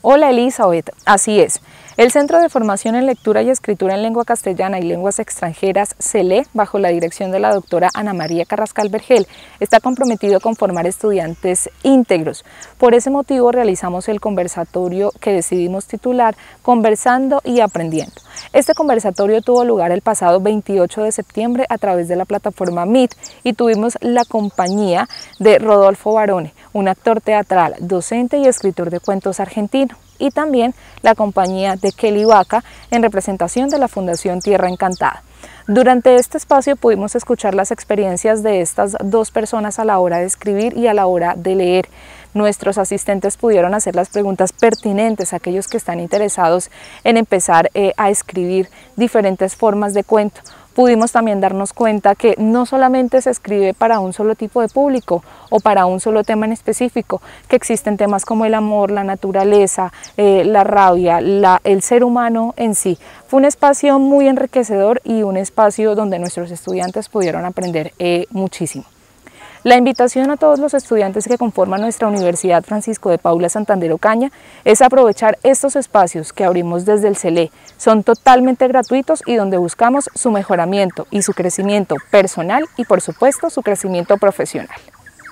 Hola Elizabeth, así es. El Centro de Formación en Lectura y Escritura en Lengua Castellana y Lenguas Extranjeras, CELE, bajo la dirección de la doctora Ana María Carrascal Vergel, está comprometido con formar estudiantes íntegros. Por ese motivo realizamos el conversatorio que decidimos titular Conversando y Aprendiendo. Este conversatorio tuvo lugar el pasado 28 de septiembre a través de la plataforma Meet y tuvimos la compañía de Rodolfo Barone, un actor teatral, docente y escritor de cuentos argentino, y también la compañía de Kelly Vaca en representación de la Fundación Tierra Encantada. Durante este espacio pudimos escuchar las experiencias de estas dos personas a la hora de escribir y a la hora de leer. Nuestros asistentes pudieron hacer las preguntas pertinentes a aquellos que están interesados en empezar eh, a escribir diferentes formas de cuento pudimos también darnos cuenta que no solamente se escribe para un solo tipo de público o para un solo tema en específico, que existen temas como el amor, la naturaleza, eh, la rabia, el ser humano en sí. Fue un espacio muy enriquecedor y un espacio donde nuestros estudiantes pudieron aprender eh, muchísimo. La invitación a todos los estudiantes que conforman nuestra Universidad Francisco de Paula Santander Ocaña es aprovechar estos espacios que abrimos desde el CELE. Son totalmente gratuitos y donde buscamos su mejoramiento y su crecimiento personal y por supuesto su crecimiento profesional.